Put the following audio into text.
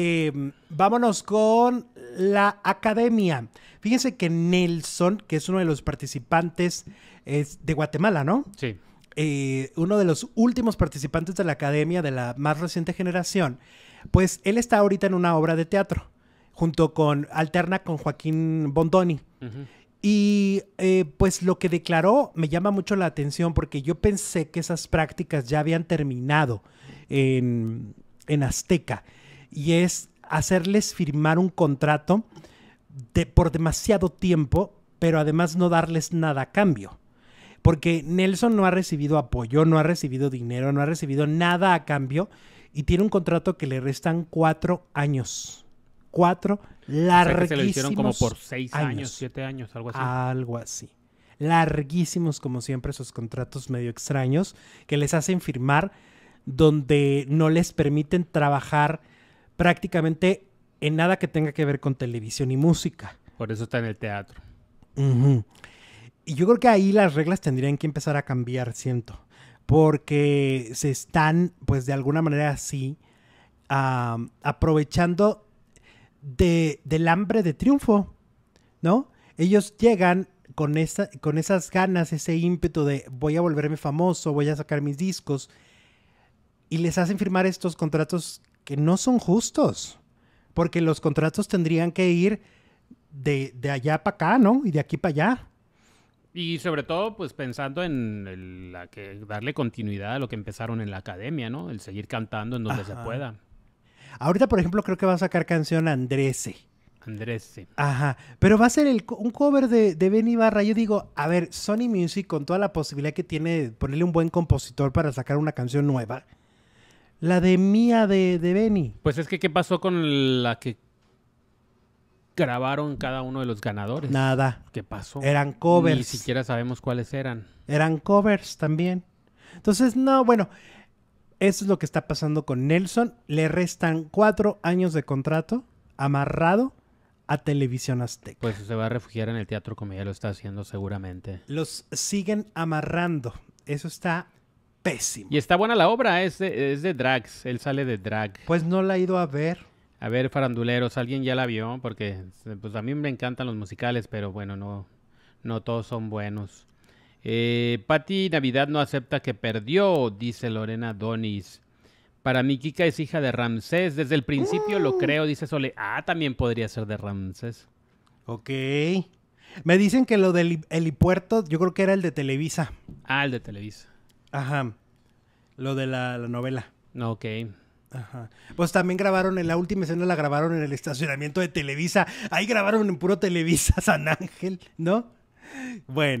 Em, vámonos con la academia. Fíjense que Nelson, que es uno de los participantes, es de Guatemala, ¿no? Sí. Eh, uno de los últimos participantes de la academia de la más reciente generación, pues él está ahorita en una obra de teatro, junto con, alterna con Joaquín Bondoni. Y eh, pues lo que declaró me llama mucho la atención porque yo pensé que esas prácticas ya habían terminado en Azteca y es hacerles firmar un contrato de, por demasiado tiempo, pero además no darles nada a cambio. Porque Nelson no ha recibido apoyo, no ha recibido dinero, no ha recibido nada a cambio y tiene un contrato que le restan cuatro años. Cuatro larguísimos. se hicieron como por seis años, siete años, algo así. Algo así. Larguísimos, como siempre, esos contratos medio extraños que les hacen firmar, donde no les permiten trabajar prácticamente en nada que tenga que ver con televisión y música. Por eso está en el teatro. Y yo creo que ahí las reglas tendrían que empezar a cambiar, siento, porque se están, pues de alguna manera así, aprovechando del hambre de triunfo, ¿no? Ellos llegan con, esa, con esas ganas, ese ímpetu de voy a volverme famoso, voy a sacar mis discos, y les hacen firmar estos contratos que no son justos, porque los contratos tendrían que ir de, allá para acá, ¿no? Y de aquí para allá. Y sobre todo, pues pensando en la que darle continuidad a lo que empezaron en la academia, ¿no? El seguir cantando en donde se pueda. Ahorita, por ejemplo, creo que va a sacar canción andrés Andrés. Ajá. Pero va a ser un cover de, de Benny Barra. Yo digo, a ver, Sony Music, con toda la posibilidad que tiene ponerle un buen compositor para sacar una canción nueva, la de Mía de, Benny. Pues es que, ¿qué pasó con la que grabaron cada uno de los ganadores? Nada. ¿Qué pasó? Eran covers. Ni siquiera sabemos cuáles eran. Eran covers también. Entonces, no, bueno, eso es lo que está pasando con Nelson. Le restan cuatro años de contrato amarrado a Televisión Azteca. Pues se va a refugiar en el teatro como ya lo está haciendo seguramente. Los siguen amarrando. Eso está y está buena la obra, es de, drags, él sale de drag. Pues no la he ido a ver. A ver, faranduleros, ¿alguien ya la vio? Porque pues a mí me encantan los musicales, pero bueno, no, no todos son buenos. Eh, Patti Navidad no acepta que perdió, dice Lorena Donis. Para mí, Kika es hija de Ramsés. Desde el principio lo mm. creo, dice Sole. Ah, también podría ser de Ramsés. Ok. Me dicen que lo del helipuerto, yo creo que era el de Televisa. Ah, el de Televisa. Ajá. Lo de la, la novela. Ok. Ajá. Pues también grabaron en la última escena, la grabaron en el estacionamiento de Televisa. Ahí grabaron en puro Televisa San Ángel, ¿no? Bueno.